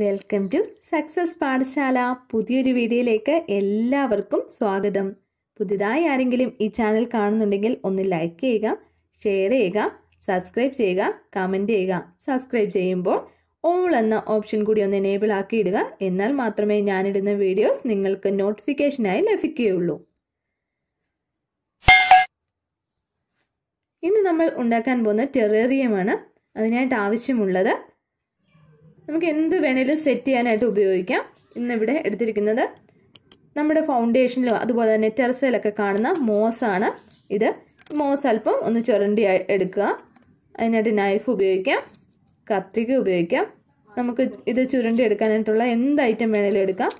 welcome to success പാഠശാല പുതിയൊരു വീഡിയോയിലേക്ക് എല്ലാവർക്കും സ്വാഗതം പുതിയതായി ആരെങ്കിലും ഈ ചാനൽ കാണുന്നുണ്ടെങ്കിൽ ഒന്ന് ലൈക്ക് ചെയ്യുക ഷെയർ ചെയ്യുക സബ്സ്ക്രൈബ് ചെയ്യുക കമൻറ്റ് ചെയ്യുക സബ്സ്ക്രൈബ് ചെയ്യുമ്പോൾ ഓൾ എന്ന ഓപ്ഷൻ കൂടി ഒന്ന് എനേബിൾ ആക്കിയിടുക എന്നാൽ മാത്രമേ ഞാനിടുന്ന വീഡിയോസ് നിങ്ങൾക്ക് നോട്ടിഫിക്കേഷനായി ലഭിക്കുകയുള്ളൂ ഇന്ന് നമ്മൾ ഉണ്ടാക്കാൻ പോകുന്ന ടെറേറിയമാണ് അതിനായിട്ട് ആവശ്യമുള്ളത് നമുക്ക് എന്ത് വേണേലും സെറ്റ് ചെയ്യാനായിട്ട് ഉപയോഗിക്കാം ഇന്നിവിടെ എടുത്തിരിക്കുന്നത് നമ്മുടെ ഫൗണ്ടേഷനിലും അതുപോലെ തന്നെ ടെറസയിലൊക്കെ കാണുന്ന മോസാണ് ഇത് മോസ് അല്പം ഒന്ന് ചുരണ്ടി എടുക്കുക അതിനായിട്ട് നൈഫ് ഉപയോഗിക്കാം കത്രിക ഉപയോഗിക്കാം നമുക്ക് ഇത് ചുരണ്ടി എടുക്കാനായിട്ടുള്ള എന്ത് ഐറ്റം വേണേലും എടുക്കാം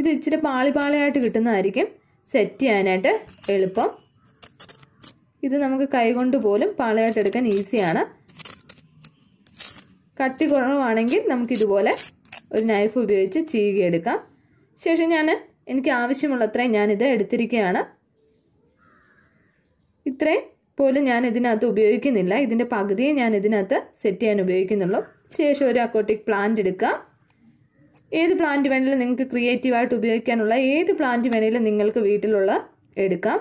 ഇത് ഇച്ചിരി പാളി പാളിയായിട്ട് കിട്ടുന്നതായിരിക്കും സെറ്റ് ചെയ്യാനായിട്ട് എളുപ്പം ഇത് നമുക്ക് കൈകൊണ്ട് പോലും പാളയായിട്ട് എടുക്കാൻ ഈസിയാണ് കട്ടി കുറവാണെങ്കിൽ നമുക്കിതുപോലെ ഒരു നൈഫ് ഉപയോഗിച്ച് ചീകിയെടുക്കാം ശേഷം ഞാൻ എനിക്ക് ആവശ്യമുള്ളത്രയും ഞാനിത് എടുത്തിരിക്കുകയാണ് ഇത്രയും പോലും ഞാൻ ഇതിനകത്ത് ഉപയോഗിക്കുന്നില്ല ഇതിൻ്റെ പകുതിയെ ഞാൻ ഇതിനകത്ത് സെറ്റ് ചെയ്യാൻ ഉപയോഗിക്കുന്നുള്ളൂ ശേഷം ഒരു അക്കോട്ടിക് പ്ലാന്റ് എടുക്കുക ഏത് പ്ലാന്റ് വേണമെങ്കിലും നിങ്ങൾക്ക് ക്രിയേറ്റീവായിട്ട് ഉപയോഗിക്കാനുള്ള ഏത് പ്ലാന്റ് വേണമെങ്കിലും നിങ്ങൾക്ക് വീട്ടിലുള്ള എടുക്കാം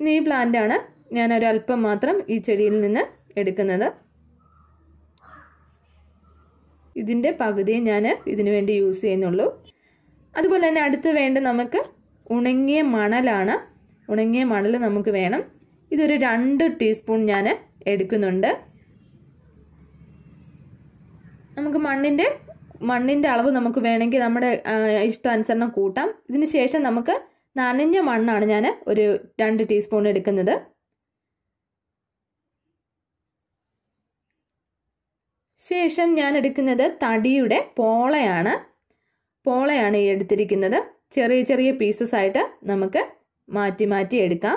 ഇനി ഈ പ്ലാന്റാണ് ഞാൻ മാത്രം ഈ ചെടിയിൽ നിന്ന് എടുക്കുന്നത് ഇതിൻ്റെ പകുതിയെ ഞാൻ ഇതിനു വേണ്ടി യൂസ് ചെയ്യുന്നുള്ളൂ അതുപോലെ തന്നെ അടുത്ത് വേണ്ട നമുക്ക് ഉണങ്ങിയ മണലാണ് ഉണങ്ങിയ മണൽ നമുക്ക് വേണം ഇതൊരു രണ്ട് ടീസ്പൂൺ ഞാൻ എടുക്കുന്നുണ്ട് നമുക്ക് മണ്ണിൻ്റെ മണ്ണിൻ്റെ അളവ് നമുക്ക് വേണമെങ്കിൽ നമ്മുടെ ഇഷ്ടാനുസരണം കൂട്ടാം ഇതിന് ശേഷം നമുക്ക് നനഞ്ഞ മണ്ണാണ് ഞാൻ ഒരു രണ്ട് ടീസ്പൂൺ എടുക്കുന്നത് ശേഷം ഞാൻ എടുക്കുന്നത് തടിയുടെ പോളയാണ് പോളയാണ് ഈ എടുത്തിരിക്കുന്നത് ചെറിയ ചെറിയ പീസസ് ആയിട്ട് നമുക്ക് മാറ്റി മാറ്റി എടുക്കാം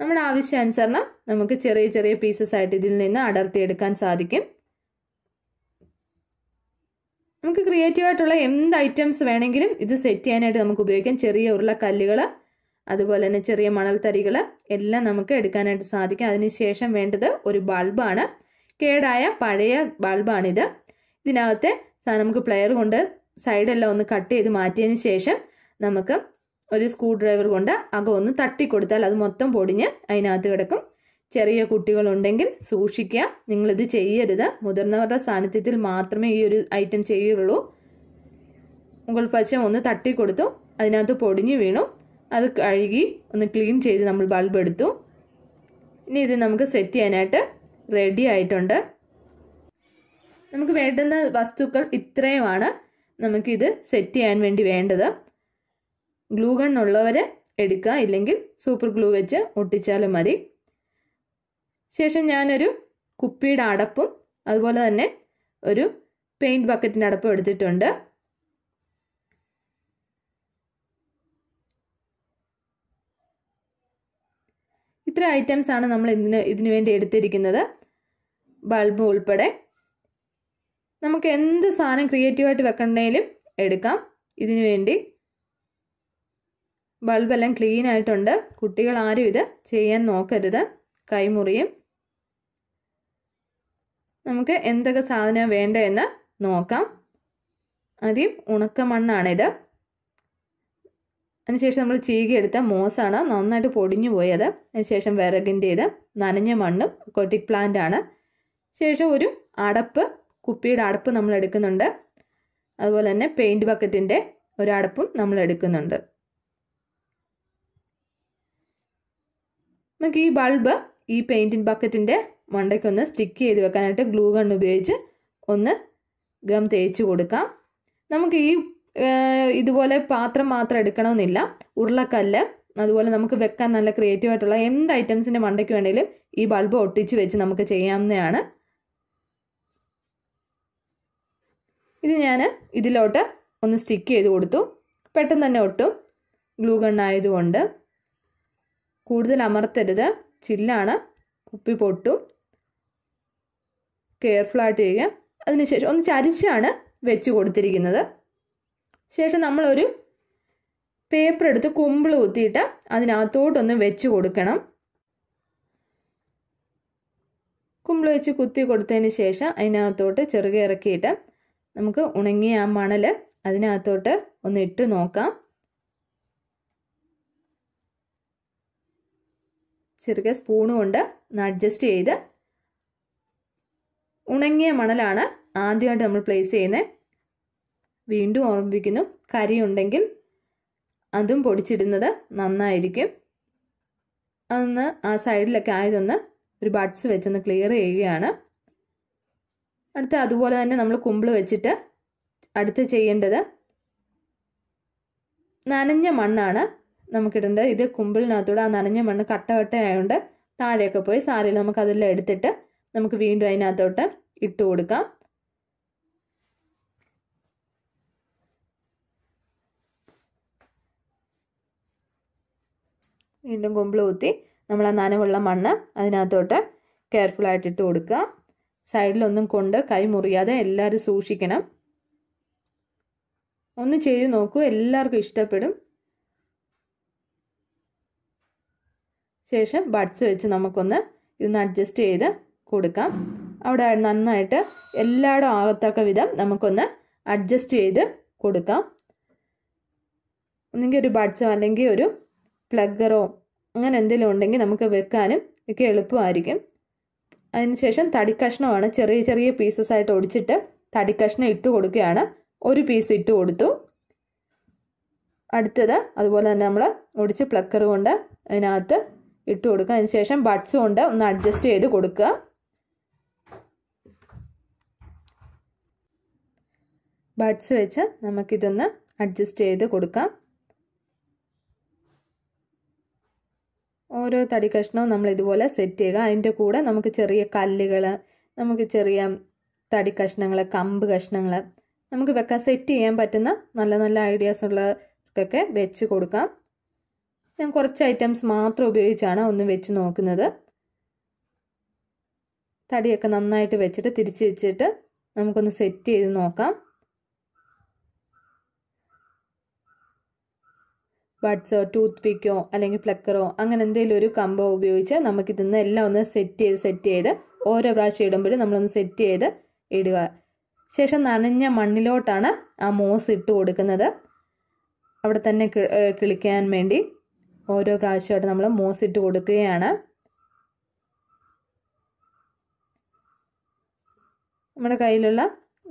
നമ്മുടെ ആവശ്യാനുസരണം നമുക്ക് ചെറിയ ചെറിയ പീസസ് ആയിട്ട് ഇതിൽ നിന്ന് അടർത്തി എടുക്കാൻ സാധിക്കും നമുക്ക് ക്രിയേറ്റീവ് ആയിട്ടുള്ള എന്ത് ഐറ്റംസ് വേണമെങ്കിലും ഇത് സെറ്റ് ചെയ്യാനായിട്ട് നമുക്ക് ഉപയോഗിക്കാം ചെറിയ ഉരുളക്കല്ലുകൾ അതുപോലെ തന്നെ ചെറിയ മണൽത്തരികൾ എല്ലാം നമുക്ക് എടുക്കാനായിട്ട് സാധിക്കും അതിനുശേഷം വേണ്ടത് ഒരു ബൾബാണ് കേടായ പഴയ ബൾബാണിത് ഇതിനകത്തെ നമുക്ക് പ്ലെയർ കൊണ്ട് സൈഡെല്ലാം ഒന്ന് കട്ട് ചെയ്ത് മാറ്റിയതിന് ശേഷം നമുക്ക് ഒരു സ്ക്രൂ ഡ്രൈവർ കൊണ്ട് അകം ഒന്ന് തട്ടിക്കൊടുത്താൽ അത് മൊത്തം പൊടിഞ്ഞ് അതിനകത്ത് കിടക്കും ചെറിയ കുട്ടികളുണ്ടെങ്കിൽ സൂക്ഷിക്കുക നിങ്ങളിത് ചെയ്യരുത് മുതിർന്നവരുടെ സാന്നിധ്യത്തിൽ മാത്രമേ ഈ ഒരു ഐറ്റം ചെയ്യുള്ളൂ മുകൾ പശം ഒന്ന് തട്ടിക്കൊടുത്തു അതിനകത്ത് പൊടിഞ്ഞു വീണു അത് കഴുകി ഒന്ന് ക്ലീൻ ചെയ്ത് നമ്മൾ ബൾബ് എടുത്തു ഇനി ഇത് നമുക്ക് സെറ്റ് ചെയ്യാനായിട്ട് റെഡി ആയിട്ടുണ്ട് നമുക്ക് വേണ്ടുന്ന വസ്തുക്കൾ ഇത്രയുമാണ് നമുക്കിത് സെറ്റ് ചെയ്യാൻ വേണ്ടി വേണ്ടത് ഗ്ലൂ ഗൺ ഉള്ളവർ എടുക്കുക ഇല്ലെങ്കിൽ സൂപ്പർ ഗ്ലൂ വെച്ച് ഒട്ടിച്ചാലും മതി ശേഷം ഞാനൊരു കുപ്പിയുടെ അടപ്പും അതുപോലെ തന്നെ ഒരു പെയിൻറ് ബക്കറ്റിൻ്റെ അടപ്പും എടുത്തിട്ടുണ്ട് ഇത്ര ഐറ്റംസാണ് നമ്മൾ ഇതിന് ഇതിനു വേണ്ടി എടുത്തിരിക്കുന്നത് ബൾബ് ഉൾപ്പെടെ നമുക്ക് എന്ത് സാധനം ക്രിയേറ്റീവായിട്ട് വെക്കണ്ടെങ്കിലും എടുക്കാം ഇതിനു വേണ്ടി ബൾബെല്ലാം ക്ലീൻ ആയിട്ടുണ്ട് കുട്ടികൾ ആരും ഇത് ചെയ്യാൻ നോക്കരുത് കൈമുറിയും നമുക്ക് എന്തൊക്കെ സാധനമാണ് വേണ്ടതെന്ന് നോക്കാം ആദ്യം ഉണക്ക മണ്ണാണിത് അതിനുശേഷം നമ്മൾ ചീകിയെടുത്ത മോസാണ് നന്നായിട്ട് പൊടിഞ്ഞു പോയത് അതിനുശേഷം വിറകിൻ്റെ ഇത് നനഞ്ഞ മണ്ണും കൊട്ടിക് പ്ലാന്റ് ആണ് ശേഷം ഒരു അടപ്പ് കുപ്പിയുടെ അടപ്പ് നമ്മൾ എടുക്കുന്നുണ്ട് അതുപോലെ തന്നെ പെയിൻറ് ബക്കറ്റിൻ്റെ ഒരു അടപ്പും നമ്മൾ എടുക്കുന്നുണ്ട് നമുക്ക് ഈ ബൾബ് ഈ പെയിൻറ്റിൻ ബക്കറ്റിൻ്റെ മണ്ടയ്ക്കൊന്ന് സ്റ്റിക്ക് ചെയ്ത് വെക്കാനായിട്ട് ഗ്ലൂ ഗൺ ഉപയോഗിച്ച് ഒന്ന് ഗം തേച്ച് കൊടുക്കാം നമുക്ക് ഈ ഇതുപോലെ പാത്രം മാത്രം എടുക്കണമെന്നില്ല ഉരുളക്കല്ല് അതുപോലെ നമുക്ക് വെക്കാൻ നല്ല ക്രിയേറ്റീവ് ആയിട്ടുള്ള എന്ത് ഐറ്റംസിൻ്റെ മണ്ടയ്ക്ക് വേണമെങ്കിലും ഈ ബൾബ് ഒട്ടിച്ച് വെച്ച് നമുക്ക് ചെയ്യാവുന്നതാണ് ഇത് ഞാൻ ഇതിലോട്ട് ഒന്ന് സ്റ്റിക്ക് ചെയ്ത് കൊടുത്തു പെട്ടെന്ന് തന്നെ ഒട്ടും ഗ്ലൂ ഗണ്ണായതുകൊണ്ട് കൂടുതൽ അമർത്തരുത് ചില്ലാണ് കുപ്പി പൊട്ടും കെയർഫുള്ളായിട്ട് ചെയ്യുക അതിനുശേഷം ഒന്ന് ചരിച്ചാണ് വെച്ച് കൊടുത്തിരിക്കുന്നത് ശേഷം നമ്മളൊരു പേപ്പർ എടുത്ത് കുമ്പിൾ കുത്തിയിട്ട് അതിനകത്തോട്ടൊന്ന് വെച്ച് കൊടുക്കണം കുമ്പിൾ വെച്ച് കുത്തി കൊടുത്തതിന് ശേഷം അതിനകത്തോട്ട് ചെറുകെ ഇറക്കിയിട്ട് നമുക്ക് ഉണങ്ങിയ ആ മണൽ അതിനകത്തോട്ട് ഒന്ന് ഇട്ട് നോക്കാം ചെറിയ സ്പൂണ് കൊണ്ട് ഒന്ന് അഡ്ജസ്റ്റ് ചെയ്ത് ഉണങ്ങിയ മണലാണ് ആദ്യമായിട്ട് നമ്മൾ പ്ലേസ് ചെയ്യുന്നത് വീണ്ടും ഓർമ്മിപ്പിക്കുന്നു കരി ഉണ്ടെങ്കിൽ അതും പൊടിച്ചിടുന്നത് നന്നായിരിക്കും അതൊന്ന് ആ സൈഡിലൊക്കെ ആയതൊന്ന് ഒരു ബഡ്സ് വെച്ചൊന്ന് ക്ലിയർ ചെയ്യുകയാണ് അടുത്ത അതുപോലെ തന്നെ നമ്മൾ കുമ്പിൾ വെച്ചിട്ട് അടുത്ത് ചെയ്യേണ്ടത് നനഞ്ഞ മണ്ണാണ് നമുക്കിടേണ്ടത് ഇത് കുമ്പിളിനകത്തൂടെ ആ നനഞ്ഞ മണ്ണ് കട്ട കട്ടയായതുകൊണ്ട് താഴെയൊക്കെ പോയി സാരയിൽ അതെല്ലാം എടുത്തിട്ട് നമുക്ക് വീണ്ടും അതിനകത്തോട്ട് ഇട്ട് കൊടുക്കാം വീണ്ടും കുമ്പിൾ കുത്തി നമ്മൾ ആ നനവുള്ള മണ്ണ് അതിനകത്തോട്ട് കെയർഫുള്ളായിട്ട് ഇട്ട് കൊടുക്കുക സൈഡിലൊന്നും കൊണ്ട് കൈ മുറിയാതെ എല്ലാവരും സൂക്ഷിക്കണം ഒന്ന് ചെയ്ത് നോക്കൂ എല്ലാവർക്കും ഇഷ്ടപ്പെടും ശേഷം ബഡ്സ് വെച്ച് നമുക്കൊന്ന് ഇതൊന്ന് അഡ്ജസ്റ്റ് ചെയ്ത് കൊടുക്കാം അവിടെ നന്നായിട്ട് എല്ലായിടും ആകത്തക്ക വിധം നമുക്കൊന്ന് അഡ്ജസ്റ്റ് ചെയ്ത് കൊടുക്കാം ഒന്നെങ്കിൽ ഒരു ബഡ്സോ അല്ലെങ്കിൽ ഒരു പ്ലഗ്ഗറോ അങ്ങനെ എന്തെങ്കിലും ഉണ്ടെങ്കിൽ നമുക്ക് വെക്കാനും ഒക്കെ എളുപ്പമായിരിക്കും അതിനുശേഷം തടിക്കഷ്ണമാണ് ചെറിയ ചെറിയ പീസസ് ആയിട്ട് ഒടിച്ചിട്ട് തടിക്കഷ്ണം ഇട്ട് കൊടുക്കുകയാണ് ഒരു പീസ് ഇട്ട് കൊടുത്തു അടുത്തത് അതുപോലെ തന്നെ നമ്മൾ ഒടിച്ച് പ്ലക്കർ കൊണ്ട് അതിനകത്ത് ഇട്ട് കൊടുക്കുക അതിനുശേഷം ബഡ്സ് കൊണ്ട് ഒന്ന് അഡ്ജസ്റ്റ് ചെയ്ത് കൊടുക്കുക ബഡ്സ് വെച്ച് നമുക്കിതൊന്ന് അഡ്ജസ്റ്റ് ചെയ്ത് കൊടുക്കാം ഓരോ തടി കഷ്ണവും നമ്മൾ ഇതുപോലെ സെറ്റ് ചെയ്യുക അതിൻ്റെ കൂടെ നമുക്ക് ചെറിയ കല്ലുകൾ നമുക്ക് ചെറിയ തടി കഷ്ണങ്ങൾ കമ്പ് കഷ്ണങ്ങൾ നമുക്ക് വെക്കാൻ സെറ്റ് ചെയ്യാൻ പറ്റുന്ന നല്ല നല്ല ഐഡിയാസ് ഉള്ളവർക്കൊക്കെ വെച്ച് കൊടുക്കാം ഞാൻ കുറച്ച് ഐറ്റംസ് മാത്രം ഉപയോഗിച്ചാണ് ഒന്ന് വെച്ച് നോക്കുന്നത് തടിയൊക്കെ നന്നായിട്ട് വെച്ചിട്ട് തിരിച്ച് വെച്ചിട്ട് നമുക്കൊന്ന് സെറ്റ് ചെയ്ത് നോക്കാം ബഡ്സോ ടൂത്ത് പിക്കോ അല്ലെങ്കിൽ പ്ലക്കറോ അങ്ങനെ എന്തെങ്കിലും ഒരു കമ്പോ ഉപയോഗിച്ച് നമുക്കിതിന്ന് എല്ലാം ഒന്ന് സെറ്റ് ചെയ്ത് സെറ്റ് ചെയ്ത് ഓരോ പ്രാവശ്യം ഇടുമ്പോഴും നമ്മളൊന്ന് സെറ്റ് ചെയ്ത് ഇടുക ശേഷം നനഞ്ഞ മണ്ണിലോട്ടാണ് ആ മോസ് ഇട്ട് കൊടുക്കുന്നത് അവിടെ തന്നെ കിളിക്കാൻ വേണ്ടി ഓരോ പ്രാവശ്യമായിട്ട് നമ്മൾ മോസ് ഇട്ട് കൊടുക്കുകയാണ് നമ്മുടെ കയ്യിലുള്ള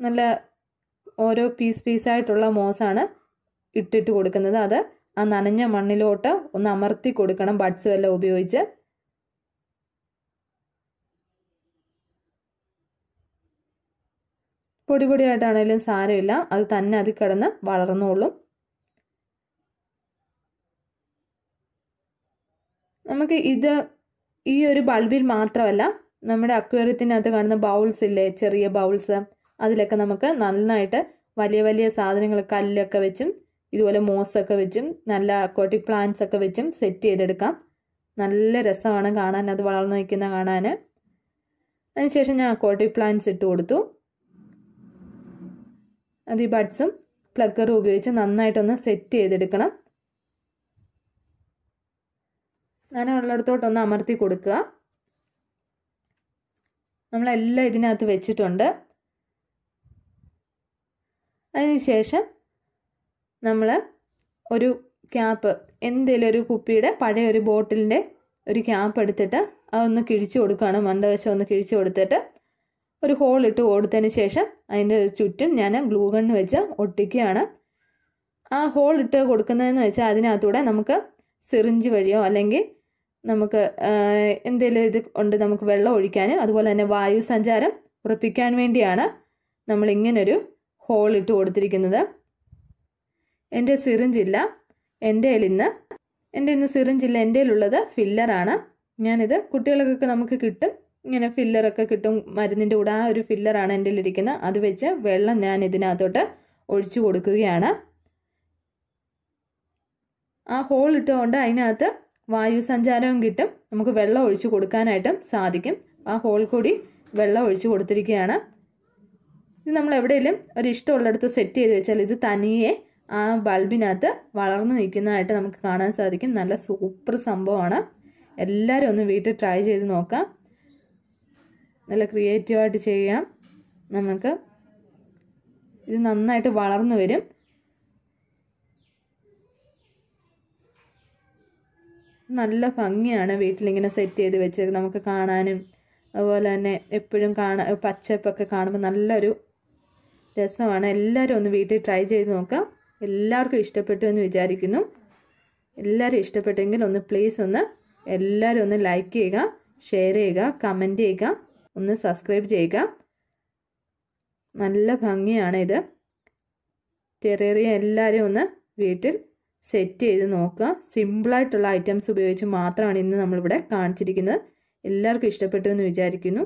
നല്ല ഓരോ പീസ് പീസായിട്ടുള്ള മോസാണ് ഇട്ടിട്ട് കൊടുക്കുന്നത് അത് ആ നനഞ്ഞ മണ്ണിലോട്ട് ഒന്ന് അമർത്തി കൊടുക്കണം ബഡ്സ് വെല്ലം ഉപയോഗിച്ച് പൊടി പൊടിയായിട്ടാണേലും സാരമില്ല അത് തന്നെ അതിൽ കിടന്ന് വളർന്നോളും നമുക്ക് ഇത് ഈ ഒരു ബൾബിൽ മാത്രമല്ല നമ്മുടെ അക്വേറിയത്തിനകത്ത് കാണുന്ന ബൗൾസ് ഇല്ലേ ചെറിയ ബൗൾസ് അതിലൊക്കെ നമുക്ക് നന്നായിട്ട് വലിയ വലിയ സാധനങ്ങൾ കല്ലൊക്കെ വെച്ചും ഇതുപോലെ മോസൊക്കെ വെച്ചും നല്ല അക്വാട്ടിക് പ്ലാന്റ്സ് ഒക്കെ വെച്ചും സെറ്റ് ചെയ്തെടുക്കാം നല്ല രസമാണ് കാണാൻ അത് വളർന്നു നിൽക്കുന്ന കാണാൻ അതിനുശേഷം ഞാൻ അക്വാട്ടിക് പ്ലാന്റ്സ് ഇട്ട് കൊടുത്തു അത് ഈ ബഡ്സും പ്ലക്കറും ഉപയോഗിച്ച് നന്നായിട്ടൊന്ന് സെറ്റ് ചെയ്തെടുക്കണം ഞാൻ ഉള്ളിടത്തോട്ടൊന്ന് അമർത്തി കൊടുക്കുക നമ്മളെല്ലാം ഇതിനകത്ത് വെച്ചിട്ടുണ്ട് അതിനുശേഷം നമ്മൾ ഒരു ക്യാപ്പ് എന്തെങ്കിലും ഒരു കുപ്പിയുടെ പഴയ ഒരു ബോട്ടിലിൻ്റെ ഒരു ക്യാപ്പ് എടുത്തിട്ട് അതൊന്ന് കിഴിച്ചു കൊടുക്കുകയാണ് മണ്ടവശം ഒന്ന് കിഴിച്ചു കൊടുത്തിട്ട് ഒരു ഹോൾ ഇട്ട് കൊടുത്തതിന് ശേഷം അതിൻ്റെ ചുറ്റും ഞാൻ ഗ്ലൂ ഗണ്ണ് വെച്ച് ഒട്ടിക്കുകയാണ് ആ ഹോൾ ഇട്ട് കൊടുക്കുന്നതെന്ന് വെച്ചാൽ അതിനകത്തൂടെ നമുക്ക് സിറിഞ്ച് വഴിയോ അല്ലെങ്കിൽ നമുക്ക് എന്തെങ്കിലും ഇത് കൊണ്ട് നമുക്ക് വെള്ളം ഒഴിക്കാനും അതുപോലെ തന്നെ വായു സഞ്ചാരം ഉറപ്പിക്കാൻ വേണ്ടിയാണ് നമ്മൾ ഇങ്ങനൊരു ഹോൾ ഇട്ട് കൊടുത്തിരിക്കുന്നത് എൻ്റെ സിറിഞ്ചില്ല എൻ്റെ ഇന്ന് എൻ്റെ ഇന്ന് സിറിഞ്ചില്ല എൻ്റെ ഉള്ളത് ഫില്ലറാണ് ഞാനിത് കുട്ടികൾക്കൊക്കെ നമുക്ക് കിട്ടും ഇങ്ങനെ ഫില്ലറൊക്കെ കിട്ടും മരുന്നിൻ്റെ കൂടെ ആ ഒരു ഫില്ലറാണ് എൻ്റെ ഇരിക്കുന്നത് അത് വെച്ച് വെള്ളം ഞാൻ ഇതിനകത്തോട്ട് ഒഴിച്ചു കൊടുക്കുകയാണ് ആ ഹോൾ ഇട്ടുകൊണ്ട് അതിനകത്ത് വായു സഞ്ചാരവും കിട്ടും നമുക്ക് വെള്ളം ഒഴിച്ചു കൊടുക്കാനായിട്ടും സാധിക്കും ആ ഹോൾ കൂടി വെള്ളം ഒഴിച്ചു കൊടുത്തിരിക്കുകയാണ് ഇത് നമ്മൾ എവിടെയെങ്കിലും ഒരു ഇഷ്ടമുള്ളിടത്ത് സെറ്റ് ചെയ്ത് വെച്ചാൽ ഇത് തനിയെ ആ ബൾബിനകത്ത് വളർന്നു നിൽക്കുന്നതായിട്ട് നമുക്ക് കാണാൻ സാധിക്കും നല്ല സൂപ്പർ സംഭവമാണ് എല്ലാവരും ഒന്ന് വീട്ടിൽ ട്രൈ ചെയ്ത് നോക്കാം നല്ല ക്രിയേറ്റീവായിട്ട് ചെയ്യാം നമുക്ക് ഇത് നന്നായിട്ട് വളർന്നു വരും നല്ല ഭംഗിയാണ് വീട്ടിലിങ്ങനെ സെറ്റ് ചെയ്ത് വെച്ച് നമുക്ക് കാണാനും അതുപോലെ തന്നെ എപ്പോഴും കാണാൻ പച്ചപ്പൊക്കെ കാണുമ്പോൾ നല്ലൊരു രസമാണ് എല്ലാവരും ഒന്ന് വീട്ടിൽ ട്രൈ ചെയ്ത് നോക്കാം എല്ലാവർക്കും ഇഷ്ടപ്പെട്ടു എന്ന് വിചാരിക്കുന്നു എല്ലാവരും ഇഷ്ടപ്പെട്ടെങ്കിൽ ഒന്ന് പ്ലീസ് ഒന്ന് എല്ലാവരും ഒന്ന് ലൈക്ക് ചെയ്യുക ഷെയർ ചെയ്യുക കമൻറ്റ് ചെയ്യുക ഒന്ന് സബ്സ്ക്രൈബ് ചെയ്യുക നല്ല ഭംഗിയാണ് ഇത് ടെറേറിയ എല്ലാവരും ഒന്ന് വീട്ടിൽ സെറ്റ് ചെയ്ത് നോക്കുക സിമ്പിളായിട്ടുള്ള ഐറ്റംസ് ഉപയോഗിച്ച് മാത്രമാണ് ഇന്ന് നമ്മളിവിടെ കാണിച്ചിരിക്കുന്നത് എല്ലാവർക്കും ഇഷ്ടപ്പെട്ടു എന്ന് വിചാരിക്കുന്നു